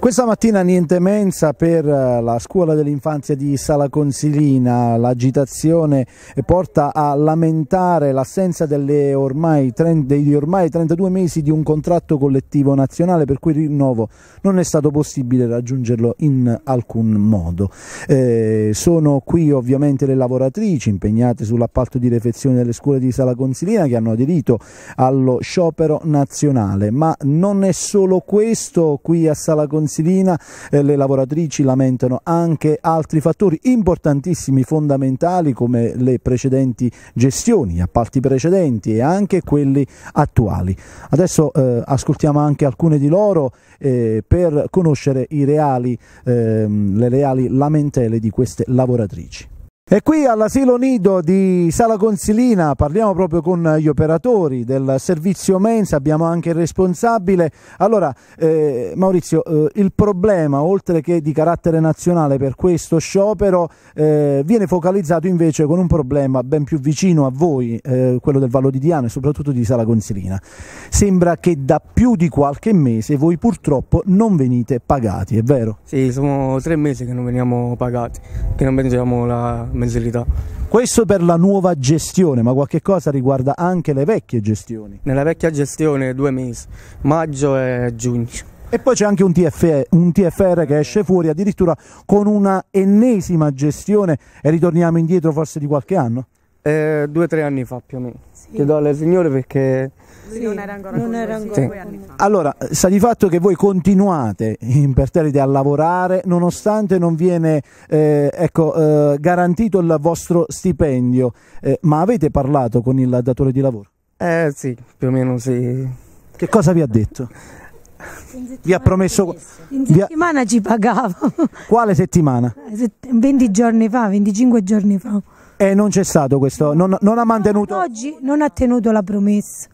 Questa mattina niente mensa per eh, la scuola dell'infanzia di Sala Consilina, l'agitazione porta a lamentare l'assenza degli ormai 32 mesi di un contratto collettivo nazionale per cui il rinnovo non è stato possibile raggiungerlo in alcun modo. Eh, sono qui ovviamente le lavoratrici impegnate sull'appalto di refezione delle scuole di Sala Consilina che hanno aderito allo sciopero nazionale, ma non è solo questo qui a Sala Consilina pensilina, eh, le lavoratrici lamentano anche altri fattori importantissimi, fondamentali come le precedenti gestioni, gli appalti precedenti e anche quelli attuali. Adesso eh, ascoltiamo anche alcune di loro eh, per conoscere reali, ehm, le reali lamentele di queste lavoratrici. E qui all'asilo nido di Sala Consilina parliamo proprio con gli operatori del servizio mensa, abbiamo anche il responsabile. Allora eh, Maurizio, eh, il problema oltre che di carattere nazionale per questo sciopero eh, viene focalizzato invece con un problema ben più vicino a voi, eh, quello del Vallo di Diano e soprattutto di Sala Consilina. Sembra che da più di qualche mese voi purtroppo non venite pagati, è vero? Sì, sono tre mesi che non veniamo pagati, che non veniamo la mensilità. Questo per la nuova gestione, ma qualche cosa riguarda anche le vecchie gestioni. Nella vecchia gestione due mesi, maggio e giugno. E poi c'è anche un TFR, un TFR, che esce fuori addirittura con una ennesima gestione e ritorniamo indietro forse di qualche anno? Eh, due o tre anni fa più o meno. Sì. Chiedo alle signore perché... Sì, non era ancora, non era ancora sì. anni fa. Allora, sta di fatto che voi continuate in imperterriti a lavorare nonostante non viene eh, ecco, eh, garantito il vostro stipendio, eh, ma avete parlato con il datore di lavoro? Eh sì, più o meno sì. Che cosa vi ha detto? vi ha promesso in settimana ha... ci pagavo. quale settimana? 20 eh, giorni fa 25 giorni fa e non c'è stato questo, non, non ha mantenuto... No, oggi non ha tenuto la promessa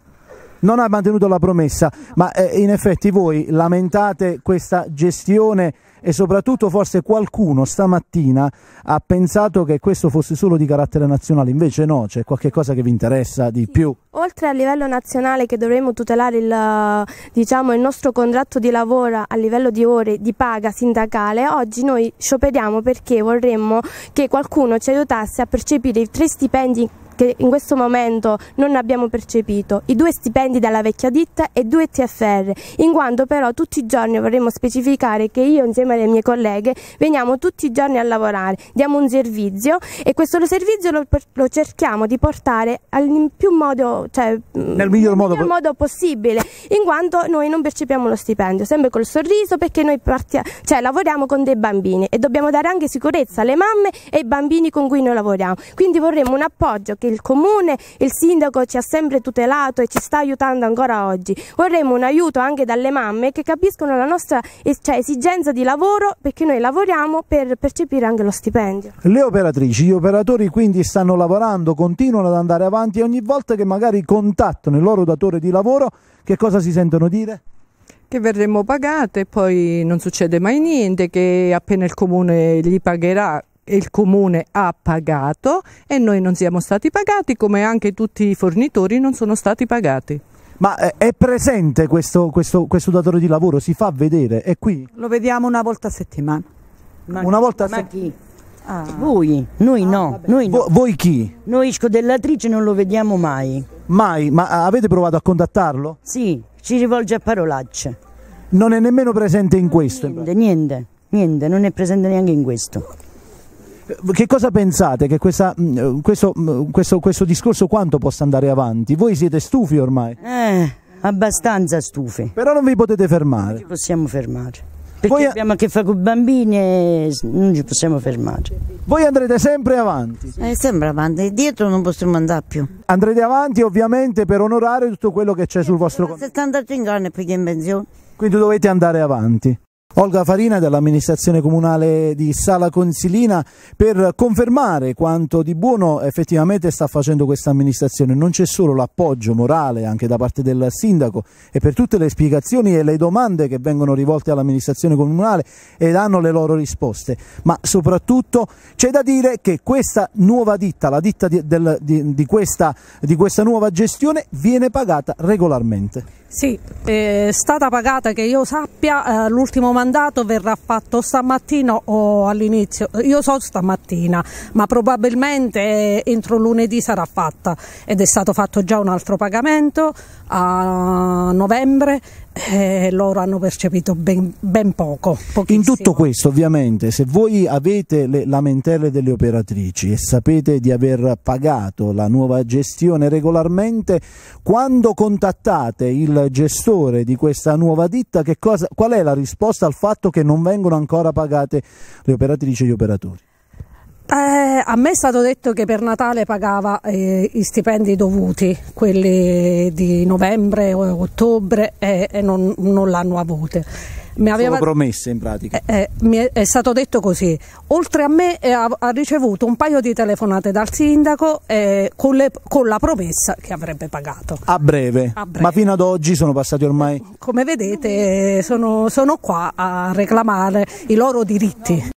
non ha mantenuto la promessa, ma eh, in effetti voi lamentate questa gestione e soprattutto forse qualcuno stamattina ha pensato che questo fosse solo di carattere nazionale, invece no, c'è qualche cosa che vi interessa di sì. più. Oltre a livello nazionale che dovremmo tutelare il, diciamo, il nostro contratto di lavoro a livello di ore di paga sindacale, oggi noi scioperiamo perché vorremmo che qualcuno ci aiutasse a percepire i tre stipendi che in questo momento non abbiamo percepito, i due stipendi dalla vecchia ditta e due TFR, in quanto però tutti i giorni vorremmo specificare che io insieme alle mie colleghe veniamo tutti i giorni a lavorare, diamo un servizio e questo servizio lo, lo cerchiamo di portare al più modo, cioè, mm, nel miglior, modo, miglior modo, possibile, in quanto noi non percepiamo lo stipendio, sempre col sorriso perché noi cioè, lavoriamo con dei bambini e dobbiamo dare anche sicurezza alle mamme e ai bambini con cui noi lavoriamo, quindi vorremmo un appoggio perché il comune, il sindaco ci ha sempre tutelato e ci sta aiutando ancora oggi. Vorremmo un aiuto anche dalle mamme che capiscono la nostra cioè, esigenza di lavoro perché noi lavoriamo per percepire anche lo stipendio. Le operatrici, gli operatori quindi stanno lavorando, continuano ad andare avanti ogni volta che magari contattano il loro datore di lavoro, che cosa si sentono dire? che verremo pagate e poi non succede mai niente, che appena il comune li pagherà il comune ha pagato e noi non siamo stati pagati come anche tutti i fornitori non sono stati pagati. Ma eh, è presente questo, questo, questo datore di lavoro? Si fa vedere? È qui? Lo vediamo una volta a settimana. Ma una chi? volta a settimana? Ah. Voi, noi, ah, no. noi no. voi chi? Noi scodellatrice non lo vediamo mai. Mai? Ma eh, avete provato a contattarlo? Sì, ci rivolge a parolacce. Non è nemmeno presente in questo? Niente, niente, niente, non è presente neanche in questo. Che cosa pensate? Che questa, mm, questo, mm, questo, questo, discorso quanto possa andare avanti? Voi siete stufi ormai? Eh, abbastanza stufi. Però non vi potete fermare. Non ci possiamo fermare. Perché Voi... abbiamo a che fare con i bambini e non ci possiamo fermare. Voi andrete sempre avanti? Eh, sempre avanti, dietro non possiamo andare più. Andrete avanti ovviamente per onorare tutto quello che c'è sul vostro conto. 75 anni perché in pensione. Quindi dovete andare avanti. Olga Farina dell'amministrazione comunale di Sala Consilina per confermare quanto di buono effettivamente sta facendo questa amministrazione. Non c'è solo l'appoggio morale anche da parte del sindaco e per tutte le spiegazioni e le domande che vengono rivolte all'amministrazione comunale ed hanno le loro risposte, ma soprattutto c'è da dire che questa nuova ditta, la ditta di, del, di, di, questa, di questa nuova gestione viene pagata regolarmente. Sì, eh, è stata pagata che io sappia eh, l'ultimo mandato mandato verrà fatto stamattina o all'inizio, io so stamattina, ma probabilmente eh, entro lunedì sarà fatta ed è stato fatto già un altro pagamento a novembre eh, loro hanno percepito ben, ben poco. Pochissimo. In tutto questo, ovviamente, se voi avete le lamentele delle operatrici e sapete di aver pagato la nuova gestione regolarmente, quando contattate il gestore di questa nuova ditta, cosa, qual è la risposta al fatto che non vengono ancora pagate le operatrici e gli operatori? Eh, a me è stato detto che per Natale pagava eh, i stipendi dovuti, quelli di novembre o ottobre, e, e non, non l'hanno avute. Mi aveva... promesse in pratica. Eh, eh, mi è, è, stato detto così. Oltre a me eh, ha, ha, ricevuto un paio di telefonate dal sindaco eh, con, le, con, la promessa che avrebbe pagato. A breve. a breve. Ma fino ad oggi sono passati ormai... Come vedete sono, sono qua a reclamare i loro diritti.